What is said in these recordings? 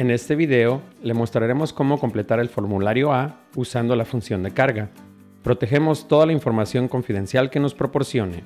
En este video le mostraremos cómo completar el formulario A usando la función de carga. Protegemos toda la información confidencial que nos proporcione.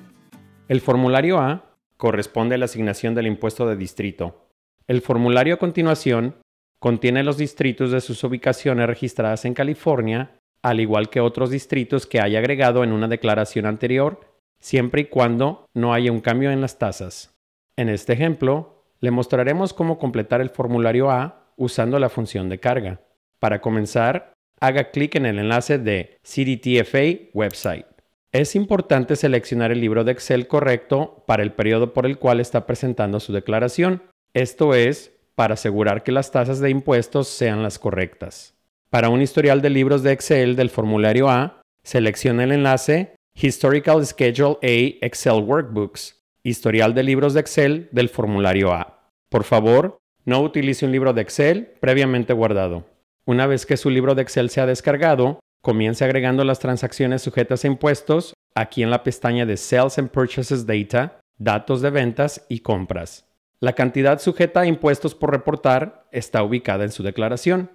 El formulario A corresponde a la asignación del impuesto de distrito. El formulario a continuación contiene los distritos de sus ubicaciones registradas en California, al igual que otros distritos que haya agregado en una declaración anterior, siempre y cuando no haya un cambio en las tasas. En este ejemplo, le mostraremos cómo completar el formulario A usando la función de carga. Para comenzar, haga clic en el enlace de CDTFA Website. Es importante seleccionar el libro de Excel correcto para el periodo por el cual está presentando su declaración, esto es, para asegurar que las tasas de impuestos sean las correctas. Para un historial de libros de Excel del formulario A, seleccione el enlace Historical Schedule A Excel Workbooks, historial de libros de Excel del formulario A. Por favor, no utilice un libro de Excel previamente guardado. Una vez que su libro de Excel se ha descargado, comience agregando las transacciones sujetas a impuestos aquí en la pestaña de Sales and Purchases Data, Datos de ventas y compras. La cantidad sujeta a impuestos por reportar está ubicada en su declaración.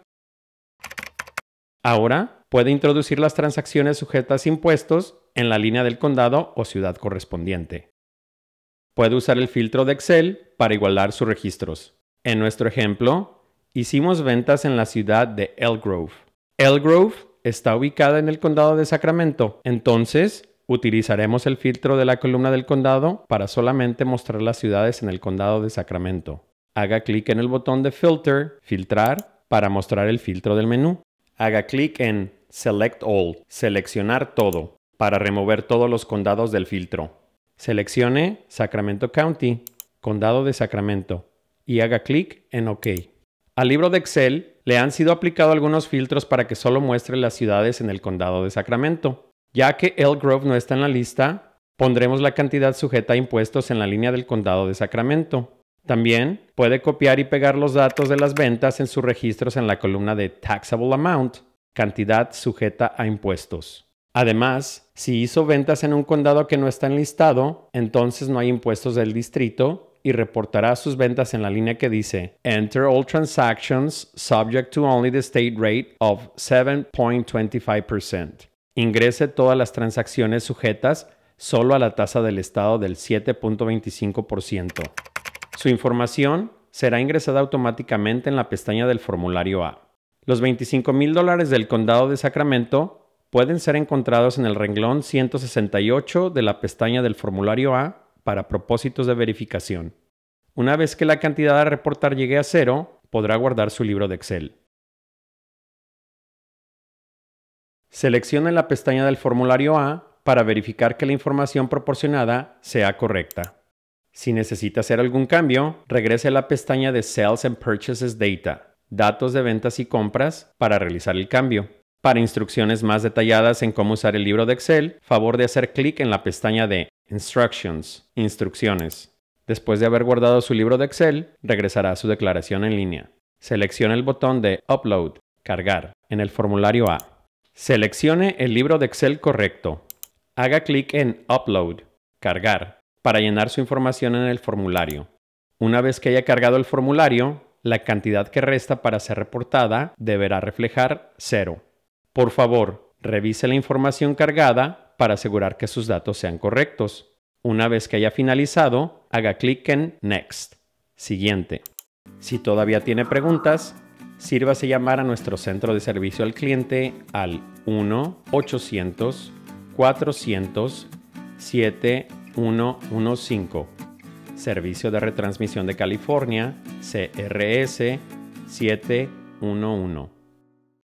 Ahora puede introducir las transacciones sujetas a impuestos en la línea del condado o ciudad correspondiente. Puede usar el filtro de Excel para igualar sus registros. En nuestro ejemplo, hicimos ventas en la ciudad de Elgrove. Grove. El Grove está ubicada en el condado de Sacramento, entonces utilizaremos el filtro de la columna del condado para solamente mostrar las ciudades en el condado de Sacramento. Haga clic en el botón de Filter, Filtrar, para mostrar el filtro del menú. Haga clic en Select All, Seleccionar todo, para remover todos los condados del filtro. Seleccione Sacramento County, Condado de Sacramento y haga clic en OK. Al libro de Excel le han sido aplicados algunos filtros para que solo muestre las ciudades en el condado de Sacramento. Ya que El Grove no está en la lista, pondremos la cantidad sujeta a impuestos en la línea del condado de Sacramento. También puede copiar y pegar los datos de las ventas en sus registros en la columna de Taxable Amount, cantidad sujeta a impuestos. Además, si hizo ventas en un condado que no está enlistado, entonces no hay impuestos del distrito y reportará sus ventas en la línea que dice Enter all transactions subject to only the state rate of 7.25%. Ingrese todas las transacciones sujetas solo a la tasa del estado del 7.25%. Su información será ingresada automáticamente en la pestaña del formulario A. Los 25 mil dólares del condado de Sacramento pueden ser encontrados en el renglón 168 de la pestaña del formulario A para propósitos de verificación. Una vez que la cantidad a reportar llegue a cero, podrá guardar su libro de Excel. Seleccione la pestaña del formulario A para verificar que la información proporcionada sea correcta. Si necesita hacer algún cambio, regrese a la pestaña de Sales and Purchases Data, Datos de ventas y compras, para realizar el cambio. Para instrucciones más detalladas en cómo usar el libro de Excel, favor de hacer clic en la pestaña de Instructions, instrucciones. Después de haber guardado su libro de Excel, regresará a su declaración en línea. Seleccione el botón de Upload, cargar, en el formulario A. Seleccione el libro de Excel correcto. Haga clic en Upload, cargar, para llenar su información en el formulario. Una vez que haya cargado el formulario, la cantidad que resta para ser reportada deberá reflejar cero. Por favor, revise la información cargada para asegurar que sus datos sean correctos. Una vez que haya finalizado, haga clic en Next. Siguiente. Si todavía tiene preguntas, sírvase llamar a nuestro centro de servicio al cliente al 1-800-400-7115. Servicio de Retransmisión de California, CRS 711.